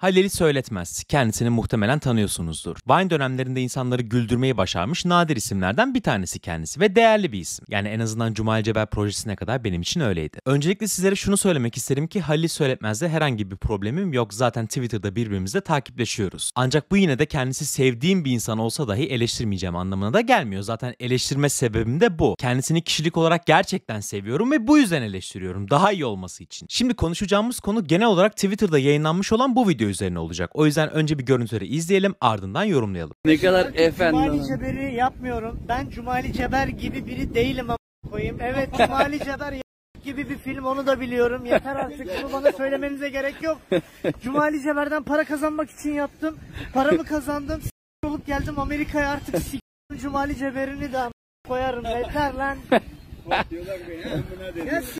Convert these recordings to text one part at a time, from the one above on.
Halil'i söyletmez. Kendisini muhtemelen tanıyorsunuzdur. Vine dönemlerinde insanları güldürmeyi başarmış nadir isimlerden bir tanesi kendisi ve değerli bir isim. Yani en azından Cumal Cebel projesine kadar benim için öyleydi. Öncelikle sizlere şunu söylemek isterim ki Halil söyletmezde herhangi bir problemim yok. Zaten Twitter'da birbirimizle takipleşiyoruz. Ancak bu yine de kendisi sevdiğim bir insan olsa dahi eleştirmeyeceğim anlamına da gelmiyor. Zaten eleştirme sebebim de bu. Kendisini kişilik olarak gerçekten seviyorum ve bu yüzden eleştiriyorum. Daha iyi olması için. Şimdi konuşacağımız konu genel olarak Twitter'da yayınlanmış olan bu video üzerine olacak. O yüzden önce bir görüntüleri izleyelim ardından yorumlayalım. Ne kadar efendim. Cumali Ceber'i yapmıyorum. Ben Cumali Ceber gibi biri değilim ama koyayım. Evet Cumali Ceber gibi bir film onu da biliyorum. Yeter artık bunu bana söylemenize gerek yok. Cumali Ceber'den para kazanmak için yaptım. Paramı kazandım. S*** olup geldim Amerika'ya artık s*** Cumali Ceber'ini de koyarım. Yeter lan. ya s***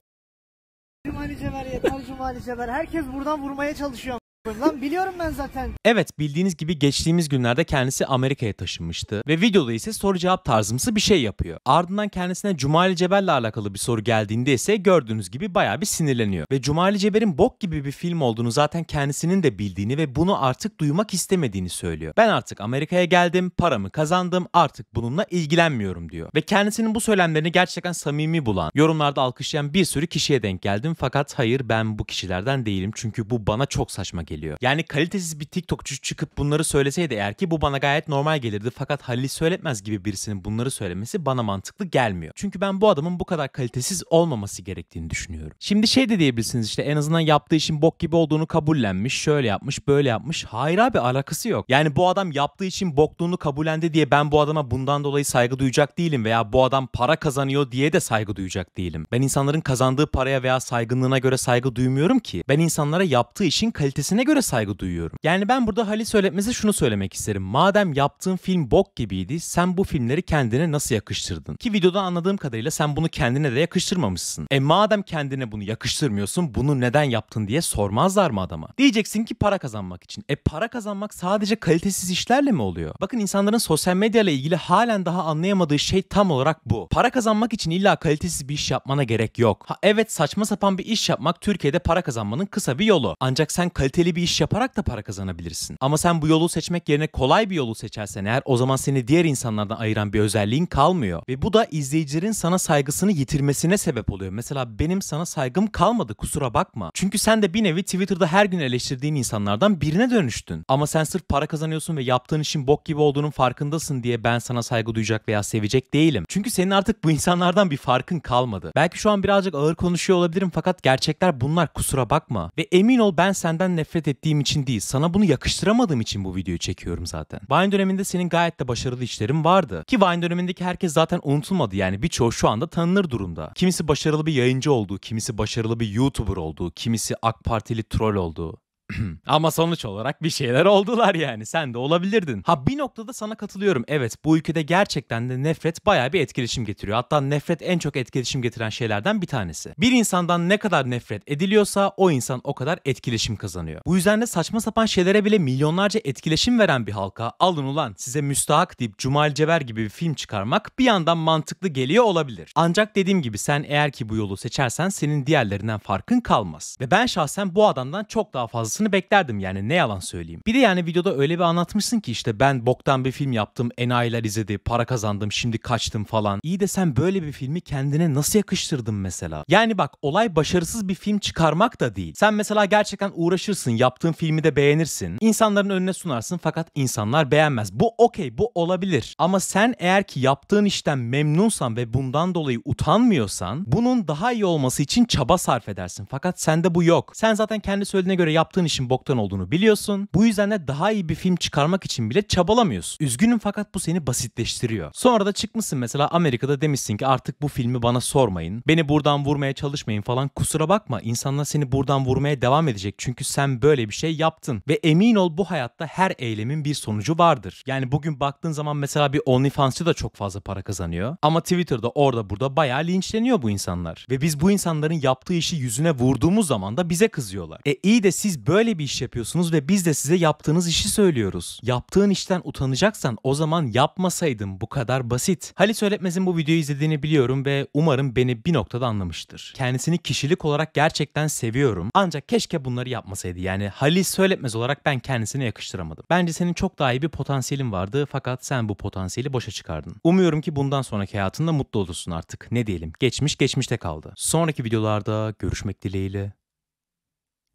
Cumali Ceber yeter Cumali Ceber. Herkes buradan vurmaya çalışıyor. Lan biliyorum ben zaten. Evet bildiğiniz gibi geçtiğimiz günlerde kendisi Amerika'ya taşınmıştı ve videoda ise soru cevap tarzımsı bir şey yapıyor. Ardından kendisine Cumali Cebel'le alakalı bir soru geldiğinde ise gördüğünüz gibi baya bir sinirleniyor. Ve Cumali Cebel'in bok gibi bir film olduğunu zaten kendisinin de bildiğini ve bunu artık duymak istemediğini söylüyor. Ben artık Amerika'ya geldim, paramı kazandım, artık bununla ilgilenmiyorum diyor. Ve kendisinin bu söylemlerini gerçekten samimi bulan, yorumlarda alkışlayan bir sürü kişiye denk geldim fakat hayır ben bu kişilerden değilim çünkü bu bana çok saçma geliyor. Yani kalitesiz bir TikTokçu çıkıp bunları söyleseydi eğer ki bu bana gayet normal gelirdi fakat Halil söyletmez gibi birisinin bunları söylemesi bana mantıklı gelmiyor. Çünkü ben bu adamın bu kadar kalitesiz olmaması gerektiğini düşünüyorum. Şimdi şey de diyebilirsiniz işte en azından yaptığı işin bok gibi olduğunu kabullenmiş, şöyle yapmış, böyle yapmış. Hayır abi alakası yok. Yani bu adam yaptığı için bokluğunu kabullendi diye ben bu adama bundan dolayı saygı duyacak değilim veya bu adam para kazanıyor diye de saygı duyacak değilim. Ben insanların kazandığı paraya veya saygınlığına göre saygı duymuyorum ki. Ben insanlara yaptığı işin kalitesini fikrine göre saygı duyuyorum. Yani ben burada Halil Söyletmez'e şunu söylemek isterim. Madem yaptığın film bok gibiydi sen bu filmleri kendine nasıl yakıştırdın? Ki videodan anladığım kadarıyla sen bunu kendine de yakıştırmamışsın. E madem kendine bunu yakıştırmıyorsun bunu neden yaptın diye sormazlar mı adama? Diyeceksin ki para kazanmak için. E para kazanmak sadece kalitesiz işlerle mi oluyor? Bakın insanların sosyal medya ile ilgili halen daha anlayamadığı şey tam olarak bu. Para kazanmak için illa kalitesiz bir iş yapmana gerek yok. Ha evet saçma sapan bir iş yapmak Türkiye'de para kazanmanın kısa bir yolu. Ancak sen kaliteli kaliteli bir iş yaparak da para kazanabilirsin. Ama sen bu yolu seçmek yerine kolay bir yolu seçersen eğer o zaman seni diğer insanlardan ayıran bir özelliğin kalmıyor. Ve bu da izleyicilerin sana saygısını yitirmesine sebep oluyor. Mesela benim sana saygım kalmadı kusura bakma. Çünkü sen de bir nevi Twitter'da her gün eleştirdiğin insanlardan birine dönüştün. Ama sen sırf para kazanıyorsun ve yaptığın işin bok gibi olduğunun farkındasın diye ben sana saygı duyacak veya sevecek değilim. Çünkü senin artık bu insanlardan bir farkın kalmadı. Belki şu an birazcık ağır konuşuyor olabilirim fakat gerçekler bunlar kusura bakma. Ve emin ol ben senden nefret nefret ettiğim için değil, sana bunu yakıştıramadığım için bu videoyu çekiyorum zaten. Vine döneminde senin gayet de başarılı işlerin vardı. Ki Vine dönemindeki herkes zaten unutulmadı yani birçoğu şu anda tanınır durumda. Kimisi başarılı bir yayıncı olduğu, kimisi başarılı bir YouTuber olduğu, kimisi AK Partili troll olduğu. Ama sonuç olarak bir şeyler oldular yani. Sen de olabilirdin. Ha bir noktada sana katılıyorum. Evet bu ülkede gerçekten de nefret baya bir etkileşim getiriyor. Hatta nefret en çok etkileşim getiren şeylerden bir tanesi. Bir insandan ne kadar nefret ediliyorsa o insan o kadar etkileşim kazanıyor. Bu yüzden de saçma sapan şeylere bile milyonlarca etkileşim veren bir halka alın ulan size müstahak deyip Cumal Cever gibi bir film çıkarmak bir yandan mantıklı geliyor olabilir. Ancak dediğim gibi sen eğer ki bu yolu seçersen senin diğerlerinden farkın kalmaz. Ve ben şahsen bu adamdan çok daha fazla olmasını beklerdim yani ne yalan söyleyeyim. Bir de yani videoda öyle bir anlatmışsın ki işte ben boktan bir film yaptım, enayiler izledi, para kazandım, şimdi kaçtım falan. İyi de sen böyle bir filmi kendine nasıl yakıştırdın mesela? Yani bak olay başarısız bir film çıkarmak da değil. Sen mesela gerçekten uğraşırsın, yaptığın filmi de beğenirsin. İnsanların önüne sunarsın fakat insanlar beğenmez. Bu okey, bu olabilir. Ama sen eğer ki yaptığın işten memnunsan ve bundan dolayı utanmıyorsan bunun daha iyi olması için çaba sarf edersin. Fakat sende bu yok. Sen zaten kendi söylediğine göre yaptığın işin boktan olduğunu biliyorsun. Bu yüzden de daha iyi bir film çıkarmak için bile çabalamıyorsun. Üzgünüm fakat bu seni basitleştiriyor. Sonra da çıkmışsın mesela Amerika'da demişsin ki artık bu filmi bana sormayın. Beni buradan vurmaya çalışmayın falan. Kusura bakma insanlar seni buradan vurmaya devam edecek. Çünkü sen böyle bir şey yaptın. Ve emin ol bu hayatta her eylemin bir sonucu vardır. Yani bugün baktığın zaman mesela bir OnlyFans'ı da çok fazla para kazanıyor. Ama Twitter'da orada burada bayağı linçleniyor bu insanlar. Ve biz bu insanların yaptığı işi yüzüne vurduğumuz zaman da bize kızıyorlar. E iyi de siz böyle böyle bir iş yapıyorsunuz ve biz de size yaptığınız işi söylüyoruz. Yaptığın işten utanacaksan o zaman yapmasaydın bu kadar basit. Halit Öğretmez'in bu videoyu izlediğini biliyorum ve umarım beni bir noktada anlamıştır. Kendisini kişilik olarak gerçekten seviyorum ancak keşke bunları yapmasaydı. Yani Halit Söyletmez olarak ben kendisine yakıştıramadım. Bence senin çok daha iyi bir potansiyelin vardı fakat sen bu potansiyeli boşa çıkardın. Umuyorum ki bundan sonraki hayatında mutlu olursun artık. Ne diyelim geçmiş geçmişte kaldı. Sonraki videolarda görüşmek dileğiyle.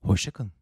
Hoşçakalın.